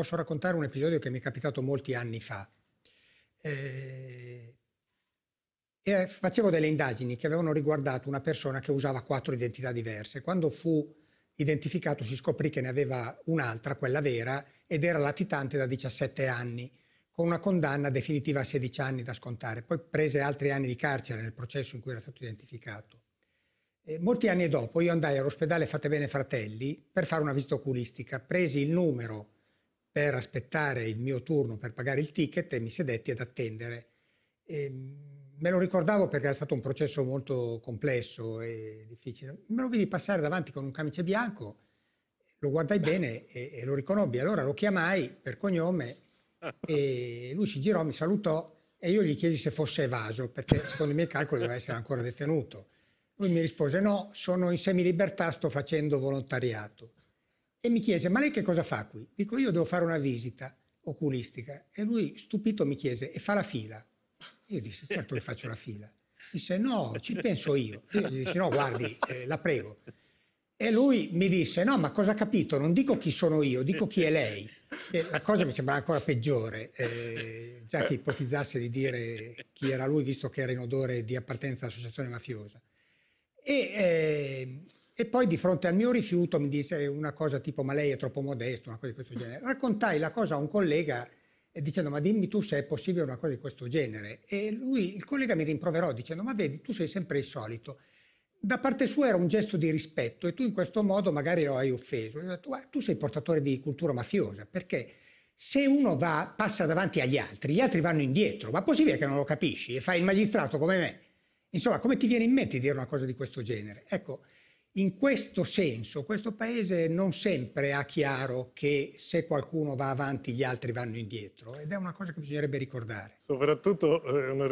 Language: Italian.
posso raccontare un episodio che mi è capitato molti anni fa. Eh, e facevo delle indagini che avevano riguardato una persona che usava quattro identità diverse. Quando fu identificato si scoprì che ne aveva un'altra, quella vera, ed era latitante da 17 anni, con una condanna definitiva a 16 anni da scontare. Poi prese altri anni di carcere nel processo in cui era stato identificato. E molti anni dopo io andai all'ospedale Fate Bene Fratelli per fare una visita oculistica, presi il numero per aspettare il mio turno per pagare il ticket e mi sedetti ad attendere. E ehm, me lo ricordavo perché era stato un processo molto complesso e difficile. Me lo vidi passare davanti con un camice bianco, lo guardai bene e, e lo riconobbi. Allora lo chiamai per cognome e lui si girò, mi salutò e io gli chiesi se fosse evaso perché secondo i miei calcoli doveva essere ancora detenuto. Lui mi rispose no, sono in semilibertà, sto facendo volontariato e mi chiese, ma lei che cosa fa qui? Dico, io devo fare una visita oculistica. E lui, stupito, mi chiese, e fa la fila? Io dissi, certo che faccio la fila. Disse, no, ci penso io. Io gli dissi, no, guardi, eh, la prego. E lui mi disse, no, ma cosa ha capito? Non dico chi sono io, dico chi è lei. E la cosa mi sembrava ancora peggiore, eh, già che ipotizzasse di dire chi era lui, visto che era in odore di appartenenza all'associazione mafiosa. E... Eh, e poi di fronte al mio rifiuto mi disse eh, una cosa tipo ma lei è troppo modesto, una cosa di questo genere. Raccontai la cosa a un collega eh, dicendo ma dimmi tu se è possibile una cosa di questo genere. E lui, il collega mi rimproverò dicendo ma vedi tu sei sempre il solito. Da parte sua era un gesto di rispetto e tu in questo modo magari lo hai offeso. Io ho detto tu sei portatore di cultura mafiosa perché se uno va, passa davanti agli altri, gli altri vanno indietro, ma possibile che non lo capisci e fai il magistrato come me? Insomma, come ti viene in mente di dire una cosa di questo genere? Ecco, in questo senso, questo paese non sempre ha chiaro che se qualcuno va avanti gli altri vanno indietro ed è una cosa che bisognerebbe ricordare. Soprattutto, eh,